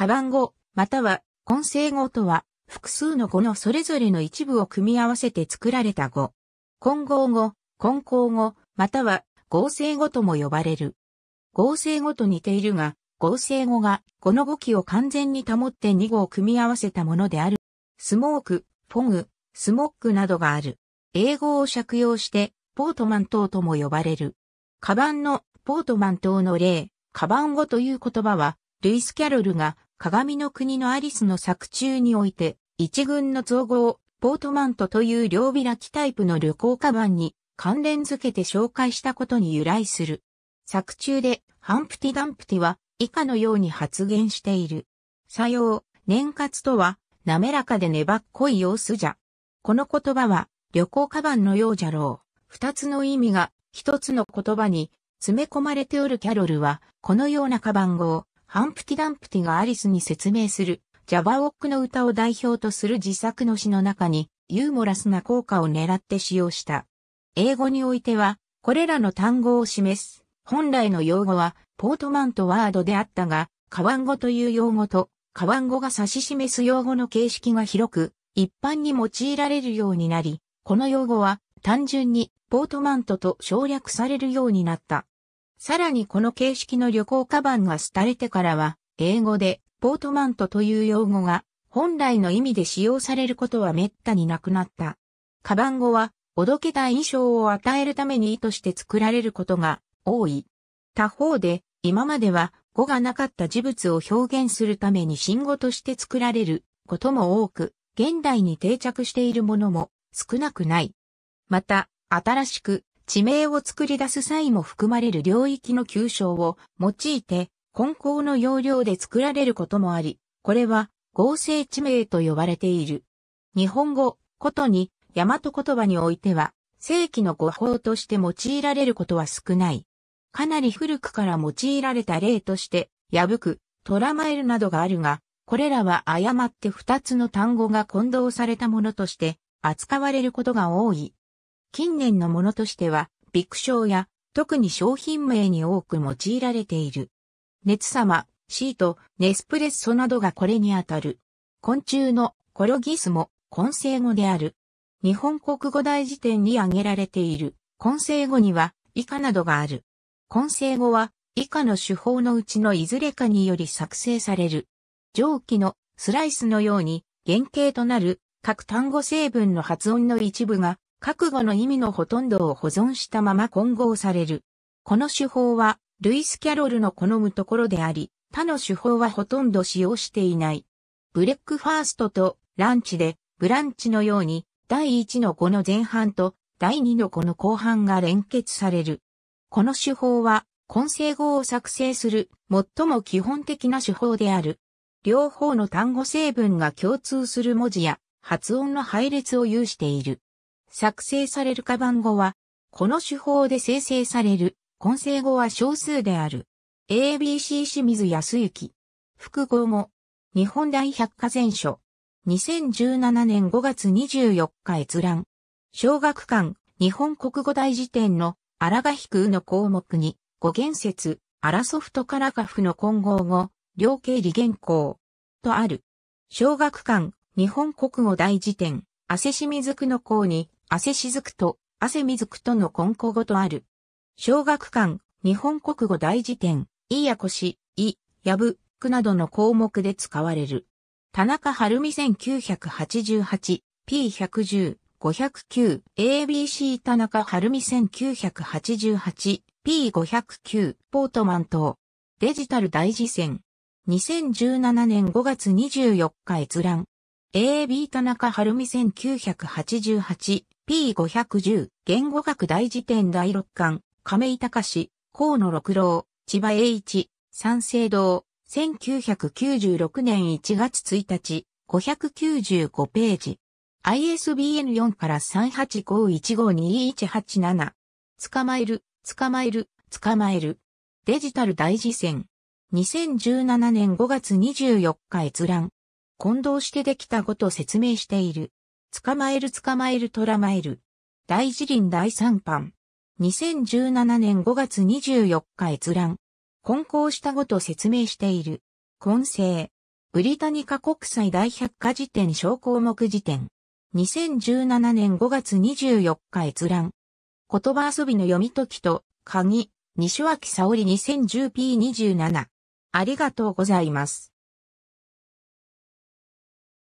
カバン語、または混成語とは、複数の語のそれぞれの一部を組み合わせて作られた語。混合語、混交語、または合成語とも呼ばれる。合成語と似ているが、合成語が語の語気を完全に保って2語を組み合わせたものである。スモーク、フォグ、スモックなどがある。英語を借用して、ポートマンーとも呼ばれる。カバンのポートマン島の例、カバン語という言葉は、ルイス・キャロルが鏡の国のアリスの作中において、一軍の造語を、ポートマントという両開きタイプの旅行カバンに関連づけて紹介したことに由来する。作中で、ハンプティダンプティは以下のように発言している。さよう、年活とは、滑らかで粘っこい様子じゃ。この言葉は、旅行カバンのようじゃろう。二つの意味が、一つの言葉に、詰め込まれておるキャロルは、このようなカバン語を、ハンプティダンプティがアリスに説明する、ジャバオックの歌を代表とする自作の詩の中に、ユーモラスな効果を狙って使用した。英語においては、これらの単語を示す。本来の用語は、ポートマントワードであったが、カワン語という用語と、カワン語が指し示す用語の形式が広く、一般に用いられるようになり、この用語は単純にポートマントと省略されるようになった。さらにこの形式の旅行カバンが廃れてからは、英語でポートマントという用語が本来の意味で使用されることは滅多になくなった。カバン語は、おどけた印象を与えるために意図して作られることが多い。他方で、今までは語がなかった事物を表現するために新語として作られることも多く、現代に定着しているものも少なくない。また、新しく地名を作り出す際も含まれる領域の急所を用いて、混交の要領で作られることもあり、これは合成地名と呼ばれている。日本語、ことに、大和言葉においては、正規の語法として用いられることは少ない。かなり古くから用いられた例として、破く、捕まえるなどがあるが、これらは誤って二つの単語が混同されたものとして扱われることが多い。近年のものとしては、ビクショーや、特に商品名に多く用いられている。熱様、シート、ネスプレッソなどがこれにあたる。昆虫のコロギスも根成語である。日本国語大辞典に挙げられている根成語には以下などがある。根成語は以下の手法のうちのいずれかにより作成される。上記のスライスのように原型となる各単語成分の発音の一部が覚悟の意味のほとんどを保存したまま混合される。この手法は、ルイス・キャロルの好むところであり、他の手法はほとんど使用していない。ブレックファーストとランチで、ブランチのように、第1の5の前半と第2の5の後半が連結される。この手法は、混成語を作成する最も基本的な手法である。両方の単語成分が共通する文字や発音の配列を有している。作成されるカバン語は、この手法で生成される混成語は少数である。ABC 清水康幸。複合語。日本大百科全書。2017年5月24日閲覧。小学館、日本国語大辞典の、荒賀引くの項目に、語源説、荒ソフトカラカフの混合語、量形理原稿。とある。小学館、日本国語大辞典、汗清水区の項に、汗しずくと、汗みずくとの根古語とある。小学館、日本国語大辞典、いやこし、い、やぶ、くなどの項目で使われる。田中春美1988、P110、509、ABC 田中春美1988、P509、ポートマン等。デジタル大辞戦。2017年5月24日閲覧。AB 田中春美1988、P510 言語学大辞典第6巻、亀井隆、河野六郎、千葉栄一、三省堂、1996年1月1日、595ページ。ISBN 4から3 8 5 1 5 2 1 8 7捕まえる、捕まえる、捕まえる。デジタル大事典。2017年5月24日閲覧。混同してできたごと説明している。捕まえる捕まえる捕らまえる。大辞林第3版。2017年5月24日閲覧。混交したごと説明している。混成。ブリタニカ国際大百科辞典小項目辞典。2017年5月24日閲覧。言葉遊びの読み解きと、鍵、西脇沙織 2010p27。ありがとうございます。